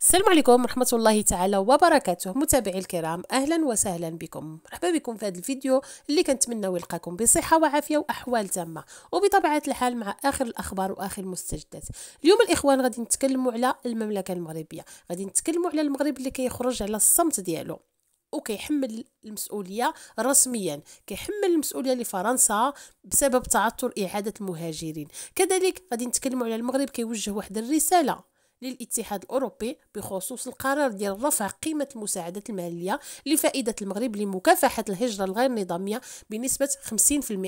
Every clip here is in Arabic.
السلام عليكم ورحمة الله تعالى وبركاته متابعي الكرام أهلا وسهلا بكم مرحبا بكم في هذا الفيديو اللي كنتمنى يلقاكم بصحة وعافية وأحوال تامة وبطبيعة الحال مع آخر الأخبار وآخر المستجدات اليوم الإخوان غادي نتكلموا على المملكة المغربية غادي نتكلموا على المغرب اللي كيخرج على الصمت ديالو وكيحمل المسؤوليه رسميا كيحمل المسؤوليه لفرنسا بسبب تعثر اعاده المهاجرين كذلك غادي نتكلموا على المغرب كيوجه واحد الرساله للاتحاد الأوروبي بخصوص القرار ديال رفع قيمة المساعدات المالية لفائدة المغرب لمكافحة الهجرة الغير نظامية بنسبة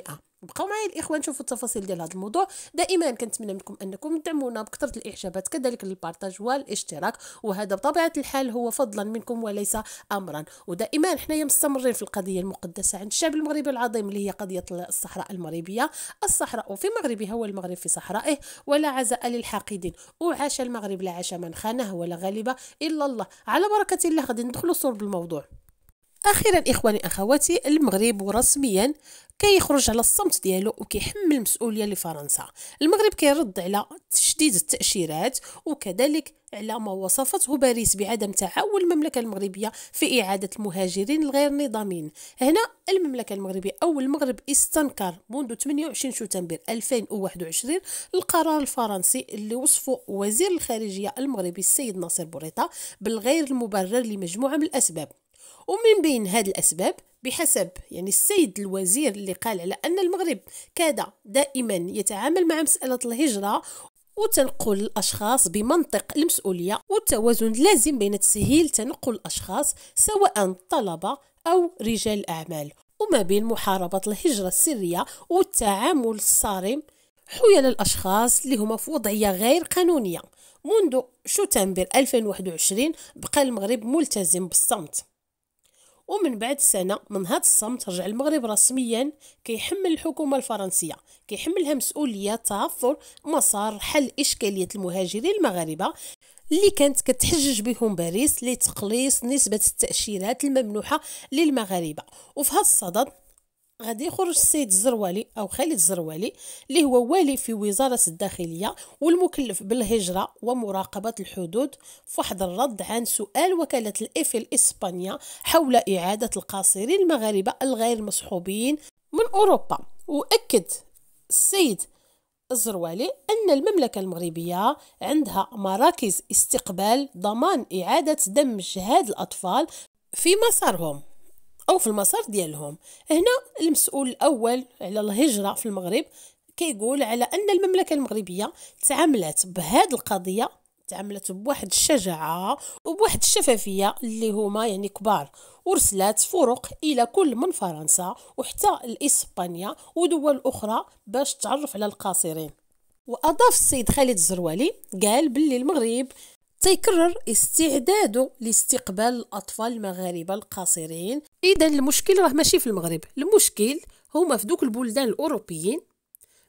50% بقاو معايا الاخوان نشوفوا التفاصيل ديال هذا الموضوع دائما كنتمنى منكم انكم تدعمونا بكثره الاعجابات كذلك البارتاج والاشتراك وهذا بطبيعه الحال هو فضلا منكم وليس امرا ودائما حنايا مستمرين في القضيه المقدسه عند الشعب المغربي العظيم اللي هي قضيه الصحراء المغربيه الصحراء في مغربها والمغرب في صحرائه ولا عزاء للحاقدين وعاش المغرب لا عاش من خانه ولا غالبه الا الله على بركه الله غادي ندخلوا صور بالموضوع اخيرا اخواني اخواتي المغرب رسميا كيخرج على الصمت ديالو وكيحمل المسؤوليه لفرنسا المغرب كيرد على تشديد التاشيرات وكذلك على ما وصفته باريس بعدم تعاون المملكة المغربية في إعادة المهاجرين الغير نظاميين هنا المملكة المغربية أو المغرب استنكر منذ 28 شتنبر 2021 القرار الفرنسي اللي وصفه وزير الخارجية المغربي السيد ناصر بوريطة بالغير المبرر لمجموعة من الأسباب ومن بين هاد الأسباب بحسب يعني السيد الوزير اللي قال على أن المغرب كاد دائما يتعامل مع مسألة الهجرة وتنقل الأشخاص بمنطق المسؤولية والتوازن اللازم بين تسهيل تنقل الأشخاص سواء طلبة أو رجال الأعمال وما بين محاربة الهجرة السرية والتعامل الصارم حيال الأشخاص اللي هما في وضعية غير قانونية منذ شتنبر 2021 بقى المغرب ملتزم بالصمت ومن بعد سنة من هاد الصمت رجع المغرب رسميا كيحمل الحكومة الفرنسية كيحملها مسؤولية تعثر مسار حل إشكالية المهاجرين المغاربة اللي كانت كتحجج بهم باريس لتقليص نسبة التأشيرات الممنوحة للمغاربة وفي هذا الصدد غادي يخرج السيد الزروالي او خالد الزروالي اللي هو والي في وزاره الداخليه والمكلف بالهجره ومراقبه الحدود فواحد الرد عن سؤال وكاله الاف الاسبانيه حول اعاده القاصرين المغاربه الغير مصحوبين من اوروبا واكد السيد الزروالي أن المملكة المغربية عندها مراكز استقبال ضمان إعادة دمج هاد الأطفال في مسارهم أو في المسار ديالهم هنا المسؤول الأول على الهجرة في المغرب كيقول على أن المملكة المغربية تعاملت بهذه القضية تعاملت بواحد الشجاعة وبواحد الشفافية اللي هما يعني كبار ورسلات فرق إلى كل من فرنسا وحتى الاسبانيا ودول أخرى باش تعرف على القاصرين وأضاف السيد خالد الزروالي قال باللي المغرب تيكرر استعداده لاستقبال الأطفال المغاربة القاصرين اذا المشكل راه ماشي في المغرب المشكل هما في دوك البلدان الاوروبيين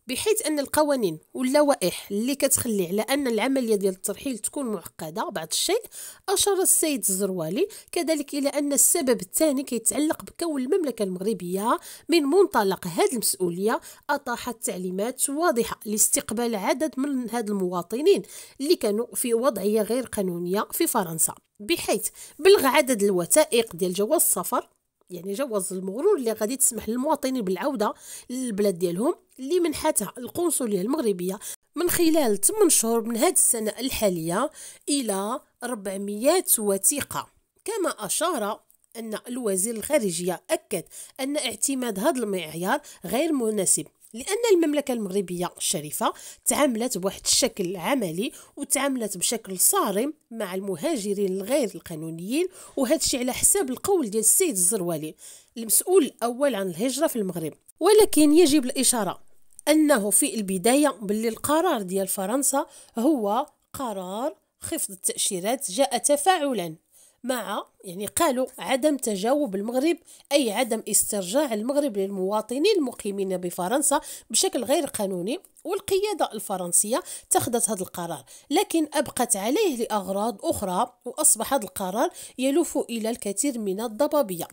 بحيث ان القوانين واللوائح اللي كتخلي على ان العمليه ديال الترحيل تكون معقده بعض الشيء اشار السيد الزروالي كذلك الى ان السبب الثاني كيتعلق بكون المملكه المغربيه من منطلق هذه المسؤوليه اطاحت تعليمات واضحه لاستقبال عدد من هاد المواطنين اللي كانوا في وضعيه غير قانونيه في فرنسا بحيث بلغ عدد الوثائق ديال جواز السفر يعني جواز المرور اللي غادي تسمح للمواطنين بالعوده للبلاد ديالهم اللي منحتها القنصليه المغربيه من خلال 8 شهور من هذه السنه الحاليه الى 400 وثيقه كما اشار ان الوزير الخارجيه اكد ان اعتماد هذا المعيار غير مناسب لأن المملكة المغربية الشريفة تعاملت بواحد الشكل عملي وتعاملت بشكل صارم مع المهاجرين الغير القانونيين وهذا الشيء على حساب القول ديال السيد الزروالي المسؤول الأول عن الهجرة في المغرب ولكن يجب الإشارة أنه في البداية باللي القرار ديال فرنسا هو قرار خفض التأشيرات جاء تفاعلا مع يعني قالوا عدم تجاوب المغرب أي عدم استرجاع المغرب للمواطنين المقيمين بفرنسا بشكل غير قانوني والقيادة الفرنسية اتخذت هذا القرار لكن أبقت عليه لأغراض أخرى وأصبح هذا القرار يلف إلى الكثير من الضبابية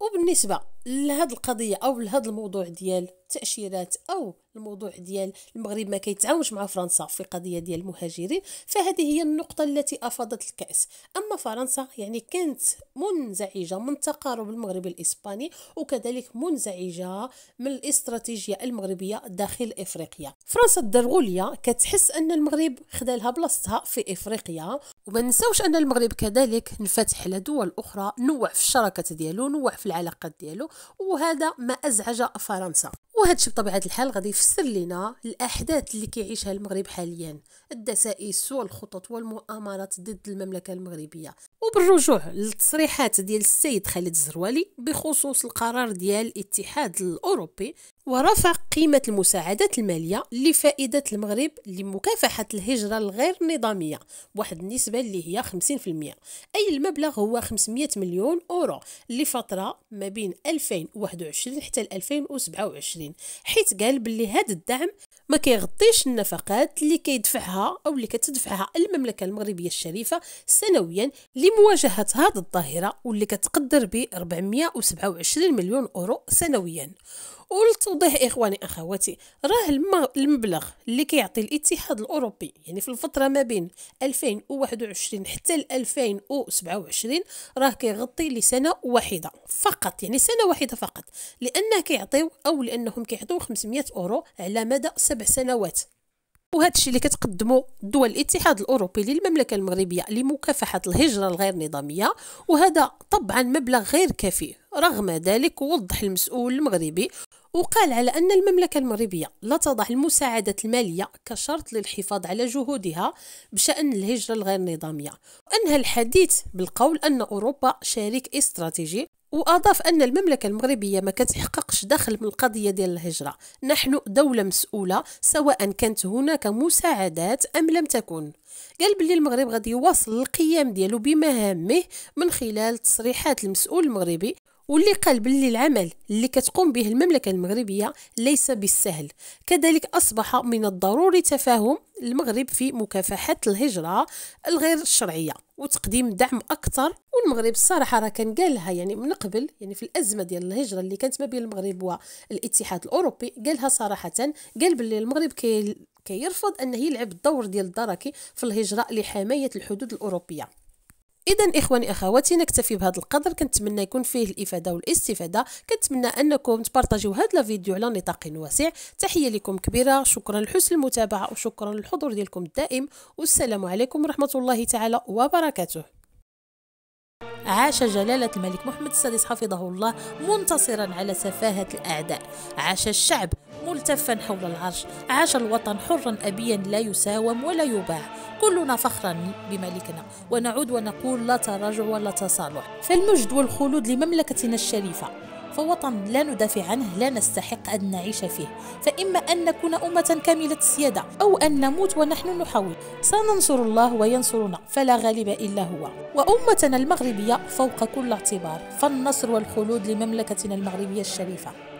وبالنسبة لهاد القضيه او لهاد الموضوع ديال التاشيرات او الموضوع ديال المغرب ما كيتعاونش مع فرنسا في قضيه ديال المهاجرين فهذه هي النقطه التي افاضت الكاس اما فرنسا يعني كانت منزعجه من تقارب المغرب الاسباني وكذلك منزعجه من الاستراتيجيه المغربيه داخل افريقيا فرنسا الدرغوليه كتحس ان المغرب خدا لها بلاصتها في افريقيا وما نساوش ان المغرب كذلك انفتح على دول اخرى نوع في الشراكه ديالو نوع في العلاقات ديالو وهذا ما أزعج فرنسا وهذا الشيء بطبيعه الحال غادي يفسر لنا الاحداث اللي كيعيشها المغرب حاليا الدسائس والخطط والمؤامرات ضد المملكه المغربيه وبالرجوع للتصريحات ديال السيد خالد الزروالي بخصوص القرار ديال الاتحاد الاوروبي ورفع قيمة المساعدات المالية لفائدة المغرب لمكافحة الهجرة الغير نظامية بواحد النسبة اللي هي 50% أي المبلغ هو 500 مليون أورو لفترة ما بين 2021 حتى 2027 حيث قال باللي هذا الدعم ما كيغطيش النفقات اللي كيدفعها أو اللي كتدفعها المملكة المغربية الشريفة سنويا لمواجهة هذه الظاهرة واللي كتقدر ب 427 مليون أورو سنويا وللتوضيح اخواني اخواتي راه المبلغ اللي كيعطي الاتحاد الاوروبي يعني في الفتره ما بين 2021 حتى 2027 راه كيغطي لسنه واحده فقط يعني سنه واحده فقط لانه كيعطيو او لانهم كيعطيو 500 اورو على مدى سبع سنوات وهذا الشيء اللي كتقدمه دول الاتحاد الاوروبي للمملكه المغربيه لمكافحه الهجره الغير نظاميه وهذا طبعا مبلغ غير كافي رغم ذلك وضح المسؤول المغربي وقال على أن المملكة المغربية لا تضع المساعدات المالية كشرط للحفاظ على جهودها بشأن الهجرة الغير نظامية وأنهى الحديث بالقول أن أوروبا شريك استراتيجي وأضاف أن المملكة المغربية ما كتحققش دخل من القضية ديال الهجرة نحن دولة مسؤولة سواء كانت هناك مساعدات أم لم تكن قال بلي المغرب غادي يواصل القيام ديالو بمهامه من خلال تصريحات المسؤول المغربي واللي قال باللي العمل اللي كتقوم به المملكة المغربية ليس بالسهل كذلك أصبح من الضروري تفاهم المغرب في مكافحة الهجرة الغير الشرعية وتقديم دعم أكثر والمغرب الصراحة راه كان قالها يعني من قبل يعني في الأزمة ديال الهجرة اللي كانت ما بين المغرب والاتحاد الأوروبي قالها صراحة قال باللي المغرب كي كيرفض أنه يلعب الدور ديال الدركي في الهجرة لحماية الحدود الأوروبية اذا اخواني اخواتي نكتفي بهذا القدر كنتمنى يكون فيه الافاده والاستفاده كنتمنى انكم تبارطاجيو هذا الفيديو على نطاق واسع تحيه لكم كبيره شكرا لحسن المتابعه وشكرا للحضور ديالكم الدائم والسلام عليكم ورحمه الله تعالى وبركاته عاش جلالة الملك محمد السادس حفظه الله منتصرا على سفاهة الأعداء عاش الشعب ملتفا حول العرش عاش الوطن حرا أبيا لا يساوم ولا يباع كلنا فخرا بملكنا ونعود ونقول لا تراجع ولا تصالح فالمجد والخلود لمملكتنا الشريفة فوطن لا ندافع عنه لا نستحق أن نعيش فيه فإما أن نكون أمة كاملة السيادة أو أن نموت ونحن نحاول سننصر الله وينصرنا فلا غالب إلا هو وأمتنا المغربية فوق كل اعتبار فالنصر والخلود لمملكتنا المغربية الشريفة